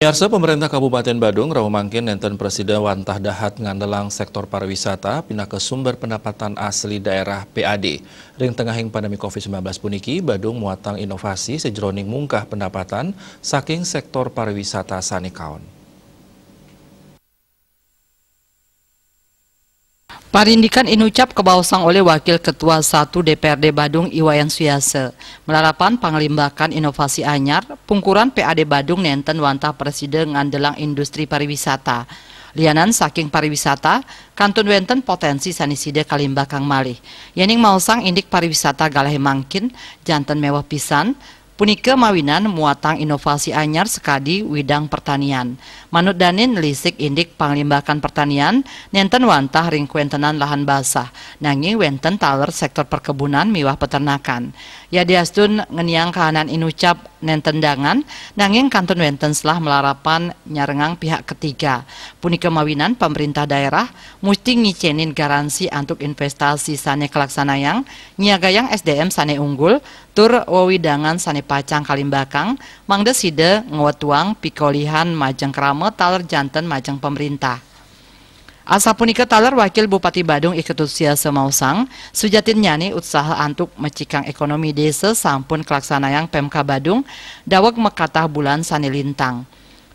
Yarsa pemerintah Kabupaten Badung Rabu mangkin nenten Presiden Wantah Dahat ngandelang sektor pariwisata pindah ke sumber pendapatan asli daerah PAD. Ring tengahing pandemi COVID-19 puniki Badung muatang inovasi sejroning mungkah pendapatan saking sektor pariwisata Sanikaun. Parindikan inucap kebawasan oleh Wakil Ketua 1 DPRD Badung Iwayan Suyase. Melarapan panglimbakan inovasi anyar, pungkuran PAD Badung nenten wanta presiden ngandelang industri pariwisata. Lianan saking pariwisata, kantun wenten potensi saniside kalimbakang malih. Yening mausang indik pariwisata galah mangkin, jantan mewah pisan, punika mawinan muatang inovasi anyar sekadi widang pertanian. Manut danin lisik indik panglimbakan pertanian, nenten wantah ringkuentenan lahan basah, nangi wenten taler sektor perkebunan miwah peternakan. Ya diastun ngeniang kahanan inucap nentendangan nanging kantun wenten setelah melarapan nyarengang pihak ketiga puni kemawinan pemerintah daerah mesti ngicenin garansi untuk investasi sane kelaksanayang nyagayang SDM sane unggul tur wawidangan sane pacang kalimbakang mangde side ngewetuang pikolihan majeng kerame taler janten majeng pemerintah Asa punika talar Wakil Bupati Badung Iketusia Semausang, nyani usaha antuk mecikang ekonomi desa sampun kelaksanayang PMK Badung, dawak mekatah bulan sanilintang.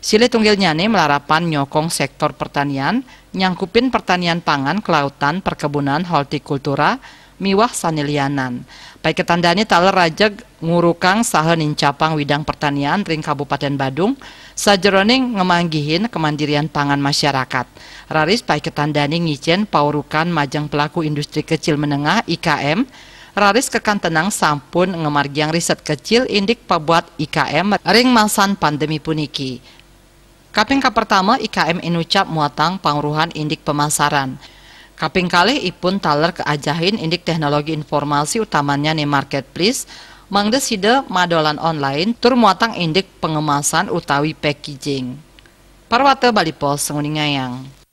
Sile tunggil nyani melarapan nyokong sektor pertanian, nyangkupin pertanian pangan, kelautan, perkebunan, hortikultura, miwah sanilianan. Baik ketandani taler raja ngurukang sahe nincapang widang pertanian ring Kabupaten Badung sajeroning ngemanggihin kemandirian pangan masyarakat. Raris baik ketandani ngicen paurukan majang pelaku industri kecil menengah IKM Raris kekan tenang sampun ngemargiang riset kecil indik pabuat IKM ring masan pandemi puniki. Kaping pertama IKM inucap muatang pangruhan indik pemasaran. Kaping kali ipun taler keajahin indik teknologi informasi utamanya nih marketplace, mangde sida madolan online tur muatang indik pengemasan utawi packaging. Parwate Bali Pos, Senguningayang.